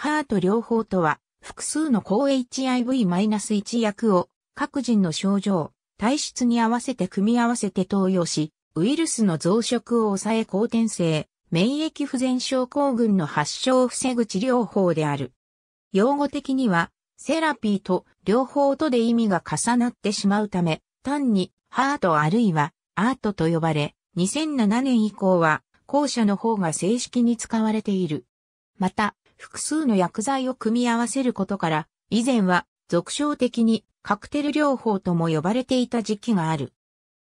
ハート療法とは、複数の抗 HIV-1 薬を各人の症状、体質に合わせて組み合わせて投与し、ウイルスの増殖を抑え後転性、免疫不全症候群の発症を防ぐ治療法である。用語的には、セラピーと両方とで意味が重なってしまうため、単にハートあるいはアートと呼ばれ、2007年以降は後者の方が正式に使われている。また、複数の薬剤を組み合わせることから、以前は俗称的にカクテル療法とも呼ばれていた時期がある。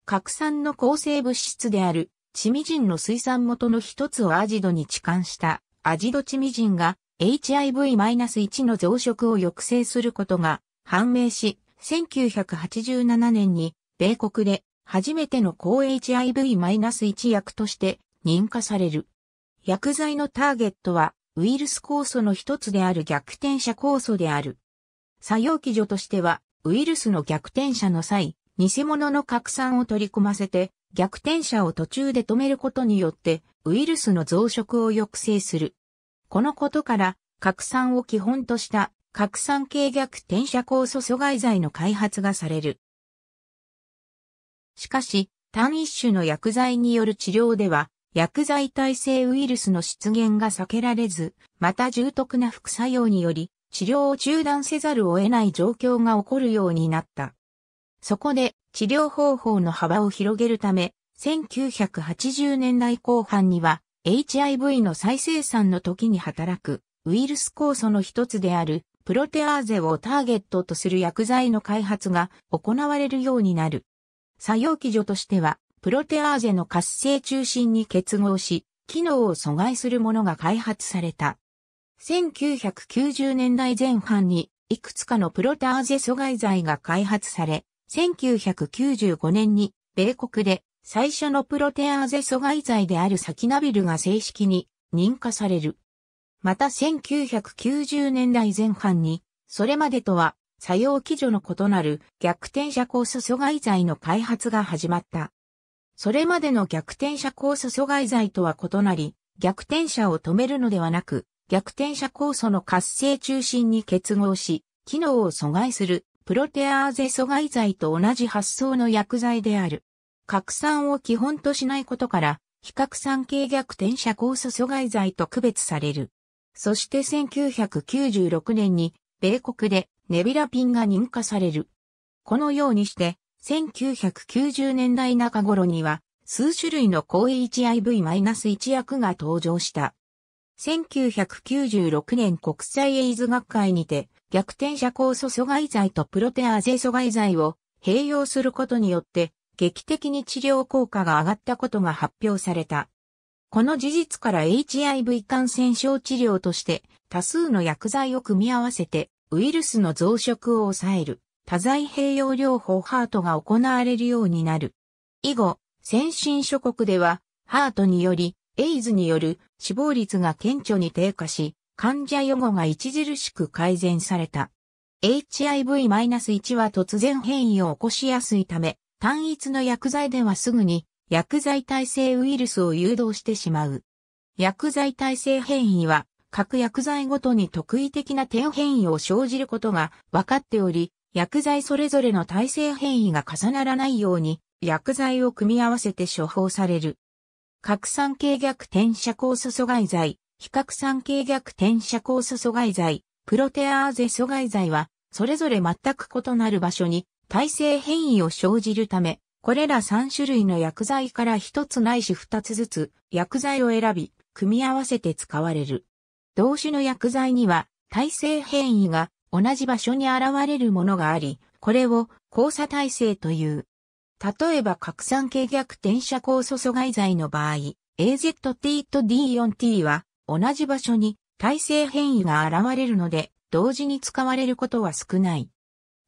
核酸の構成物質であるチミジンの水産元の一つをアジドに置換したアジドチミジンが HIV-1 の増殖を抑制することが判明し、1987年に米国で初めての抗 HIV-1 薬として認可される。薬剤のターゲットはウイルス酵素の一つである逆転者酵素である。作用基準としては、ウイルスの逆転者の際、偽物の拡散を取り込ませて、逆転者を途中で止めることによって、ウイルスの増殖を抑制する。このことから、拡散を基本とした拡散系逆転者酵素阻害剤の開発がされる。しかし、単一種の薬剤による治療では、薬剤耐性ウイルスの出現が避けられず、また重篤な副作用により、治療を中断せざるを得ない状況が起こるようになった。そこで、治療方法の幅を広げるため、1980年代後半には、HIV の再生産の時に働く、ウイルス酵素の一つである、プロテアーゼをターゲットとする薬剤の開発が行われるようになる。作用基準としては、プロテアーゼの活性中心に結合し、機能を阻害するものが開発された。1990年代前半にいくつかのプロテアーゼ阻害剤が開発され、1995年に米国で最初のプロテアーゼ阻害剤であるサキナビルが正式に認可される。また1990年代前半に、それまでとは作用基準の異なる逆転射酵素阻害剤の開発が始まった。それまでの逆転車酵素阻害剤とは異なり、逆転車を止めるのではなく、逆転車酵素の活性中心に結合し、機能を阻害するプロテアーゼ阻害剤と同じ発想の薬剤である。拡散を基本としないことから、非拡散系逆転車酵素阻害剤と区別される。そして1996年に、米国でネビラピンが認可される。このようにして、1990年代中頃には、数種類の高 HIV-1 薬が登場した。1996年国際エイズ学会にて、逆転射酵素阻害剤とプロテアーゼ阻害剤を併用することによって、劇的に治療効果が上がったことが発表された。この事実から HIV 感染症治療として多数の薬剤を組み合わせてウイルスの増殖を抑える多剤併用療法ハートが行われるようになる。以後、先進諸国では、ハートにより、エイズによる死亡率が顕著に低下し、患者予後が著しく改善された。HIV-1 は突然変異を起こしやすいため、単一の薬剤ではすぐに薬剤耐性ウイルスを誘導してしまう。薬剤耐性変異は各薬剤ごとに特異的な点変異を生じることが分かっており、薬剤それぞれの耐性変異が重ならないように、薬剤を組み合わせて処方される。核酸系逆転射酵素阻害剤、非核酸系逆転射酵素阻害剤、プロテアーゼ阻害剤は、それぞれ全く異なる場所に耐性変異を生じるため、これら3種類の薬剤から1つないし2つずつ薬剤を選び、組み合わせて使われる。同種の薬剤には耐性変異が同じ場所に現れるものがあり、これを交差体制という。例えば拡散系逆転車酵素阻害剤の場合、AZT と D4T は同じ場所に体制変異が現れるので、同時に使われることは少ない。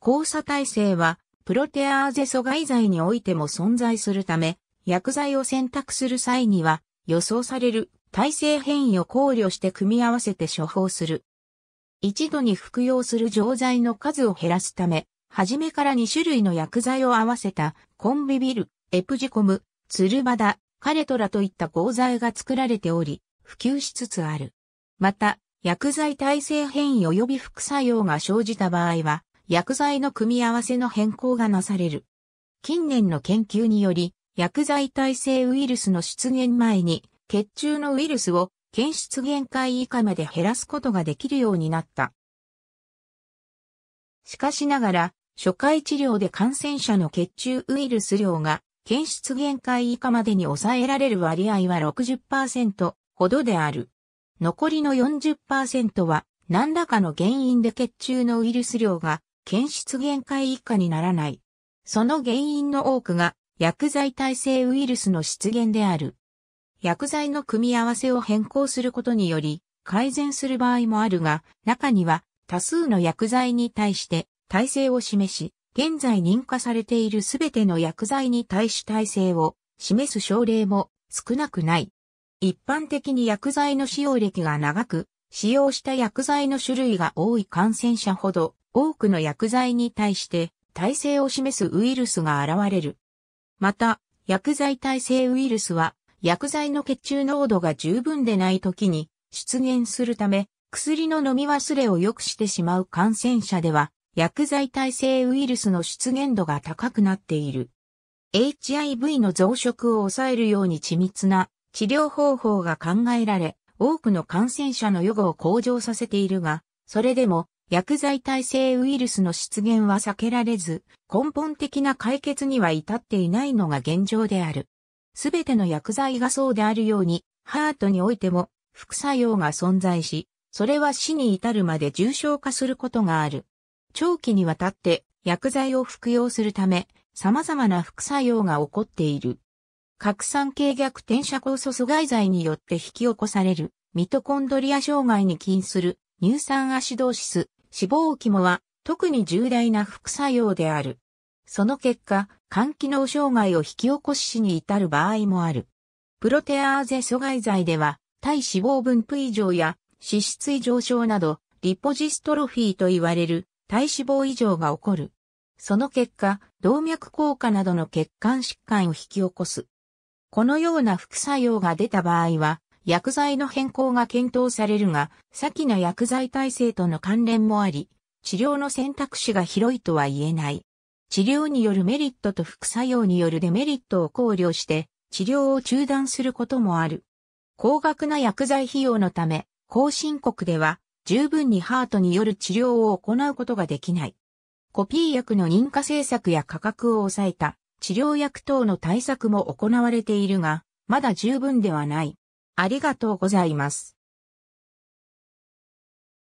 交差体制はプロテアーゼ阻害剤においても存在するため、薬剤を選択する際には予想される体制変異を考慮して組み合わせて処方する一度に服用する錠剤の数を減らすため、はじめから2種類の薬剤を合わせたコンビビル、エプジコム、ツルバダ、カレトラといった合剤が作られており、普及しつつある。また、薬剤耐性変異及び副作用が生じた場合は、薬剤の組み合わせの変更がなされる。近年の研究により、薬剤耐性ウイルスの出現前に、血中のウイルスを検出限界以下まで減らすことができるようになった。しかしながら、初回治療で感染者の血中ウイルス量が検出限界以下までに抑えられる割合は60%ほどである。残りの40%は何らかの原因で血中のウイルス量が検出限界以下にならない。その原因の多くが薬剤耐性ウイルスの出現である。薬剤の組み合わせを変更することにより改善する場合もあるが、中には多数の薬剤に対して耐性を示し、現在認可されているすべての薬剤に対し耐性を示す症例も少なくない。一般的に薬剤の使用歴が長く、使用した薬剤の種類が多い感染者ほど、多くの薬剤に対して耐性を示すウイルスが現れる。また、薬剤耐性ウイルスは薬剤の血中濃度が十分でない時に出現するため、薬の飲み忘れを良くしてしまう感染者では、薬剤耐性ウイルスの出現度が高くなっている。HIV の増殖を抑えるように緻密な治療方法が考えられ、多くの感染者の予後を向上させているが、それでも薬剤耐性ウイルスの出現は避けられず、根本的な解決には至っていないのが現状である。すべての薬剤がそうであるように、ハートにおいても副作用が存在し、それは死に至るまで重症化することがある。長期にわたって薬剤を服用するため、様々な副作用が起こっている。核酸系逆転射酵素阻害剤によって引き起こされるミトコンドリア障害に起因する乳酸アシドーシス、脂肪肝は特に重大な副作用である。その結果、肝機能障害を引き起こし死に至る場合もある。プロテアーゼ阻害剤では、体脂肪分布異常や脂質異常症など、リポジストロフィーと言われる体脂肪異常が起こる。その結果、動脈硬化などの血管疾患を引き起こす。このような副作用が出た場合は、薬剤の変更が検討されるが、先の薬剤耐性との関連もあり、治療の選択肢が広いとは言えない。治療によるメリットと副作用によるデメリットを考慮して、治療を中断することもある。高額な薬剤費用のため、後進国では十分にハートによる治療を行うことができない。コピー薬の認可政策や価格を抑えた治療薬等の対策も行われているが、まだ十分ではない。ありがとうございます。